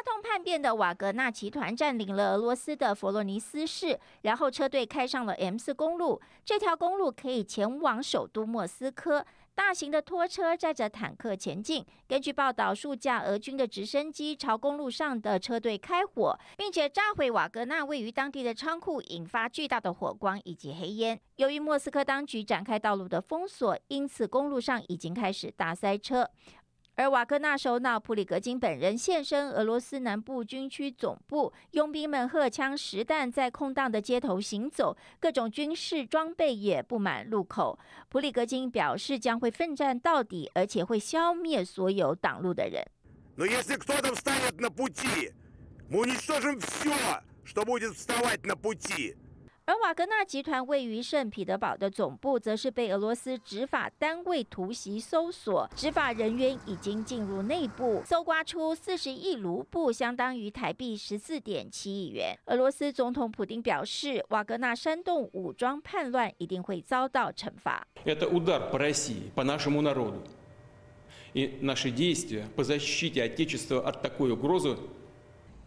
发动叛变的瓦格纳集团占领了俄罗斯的佛罗尼斯市，然后车队开上了 M 四公路，这条公路可以前往首都莫斯科。大型的拖车载着坦克前进。根据报道，数架俄军的直升机朝公路上的车队开火，并且炸毁瓦格纳位于当地的仓库，引发巨大的火光以及黑烟。由于莫斯科当局展开道路的封锁，因此公路上已经开始大塞车。而瓦格纳首脑普里格金本人现身俄罗斯南部军区总部，佣兵们荷枪实弹在空荡的街头行走，各种军事装备也布满路口。普里格金表示将会奋战到底，而且会消灭所有挡路的人。而瓦格纳集团位于圣彼得堡的总部，则是被俄罗斯执法单位突袭搜索，执法人员已经进入内部，搜刮出四十亿卢布，相当于台币十四点七亿元。俄罗斯总统普京表示，瓦格纳煽动武装叛乱，一定会遭到惩罚。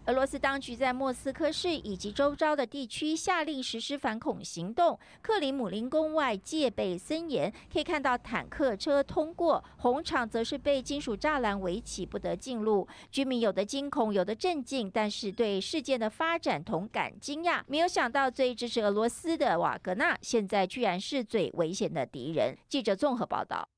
俄罗斯当局在莫斯科市以及周遭的地区下令实施反恐行动，克里姆林宫外戒备森严，可以看到坦克车通过，红场则是被金属栅栏围起，不得进入。居民有的惊恐，有的镇静，但是对事件的发展同感惊讶。没有想到，最支持俄罗斯的瓦格纳，现在居然是最危险的敌人。记者综合报道。